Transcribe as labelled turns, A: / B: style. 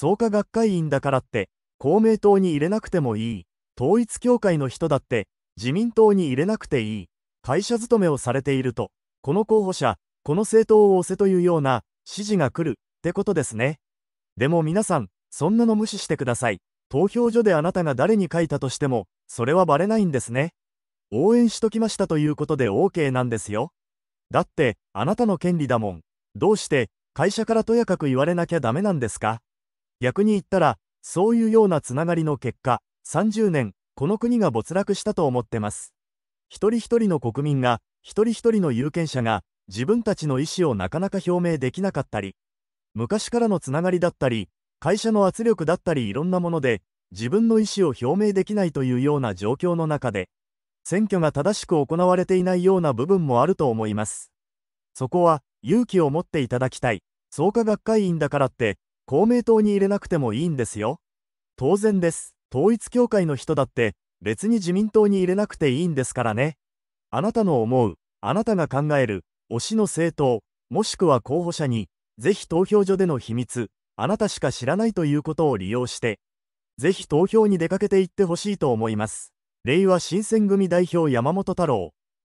A: 創価学会員だからって、公明党に入れなくてもいい。統一教会の人だって、自民党に入れなくていい。会社勤めをされていると、この候補者、この政党を押せというような指示が来るってことですね。でも皆さん、そんなの無視してください。投票所であなたが誰に書いたとしても、それはバレないんですね。応援しときましたということで OK なんですよ。だって、あなたの権利だもん。どうして、会社からとやかく言われなきゃダメなんですか逆に言ったら、そういうようなつながりの結果、30年、この国が没落したと思ってます。一人一人の国民が、一人一人の有権者が、自分たちの意思をなかなか表明できなかったり、昔からのつながりだったり、会社の圧力だったりいろんなもので、自分の意思を表明できないというような状況の中で、選挙が正しく行われていないような部分もあると思います。そこは、勇気を持っていただきたい。創価学会員だからって、公明党に入れなくてもいいんですよ。当然です。統一教会の人だって別に自民党に入れなくていいんですからね。あなたの思う、あなたが考える、推しの政党、もしくは候補者に、ぜひ投票所での秘密、あなたしか知らないということを利用して、ぜひ投票に出かけていってほしいと思います。令和新選組代表山本太郎